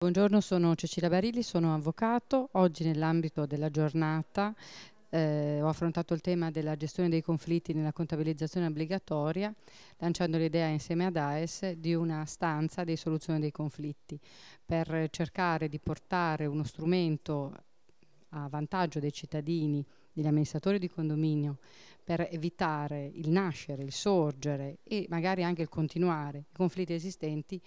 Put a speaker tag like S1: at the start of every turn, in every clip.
S1: Buongiorno, sono Cecilia Barilli, sono avvocato. Oggi nell'ambito della giornata eh, ho affrontato il tema della gestione dei conflitti nella contabilizzazione obbligatoria, lanciando l'idea insieme ad AES di una stanza di soluzione dei conflitti per cercare di portare uno strumento a vantaggio dei cittadini, degli amministratori di condominio, per evitare il nascere, il sorgere e magari anche il continuare i conflitti esistenti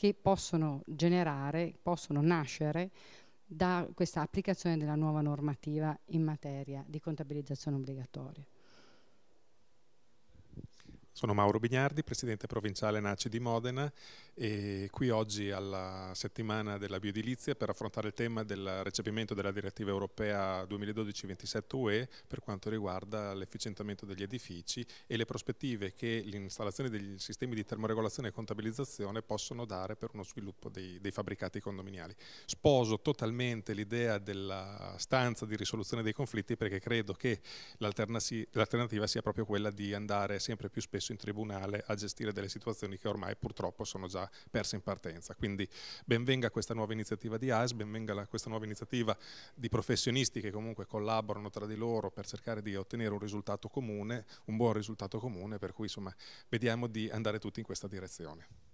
S1: che possono generare, possono nascere da questa applicazione della nuova normativa in materia di contabilizzazione obbligatoria.
S2: Sono Mauro Bignardi, presidente provinciale NACI di Modena e qui oggi alla settimana della bioedilizia per affrontare il tema del recepimento della direttiva europea 2012-27 UE per quanto riguarda l'efficientamento degli edifici e le prospettive che l'installazione degli sistemi di termoregolazione e contabilizzazione possono dare per uno sviluppo dei, dei fabbricati condominiali. Sposo totalmente l'idea della stanza di risoluzione dei conflitti perché credo che l'alternativa sia proprio quella di andare sempre più spesso processo in tribunale a gestire delle situazioni che ormai purtroppo sono già perse in partenza. Quindi benvenga questa nuova iniziativa di AS, benvenga la, questa nuova iniziativa di professionisti che comunque collaborano tra di loro per cercare di ottenere un risultato comune, un buon risultato comune, per cui insomma vediamo di andare tutti in questa direzione.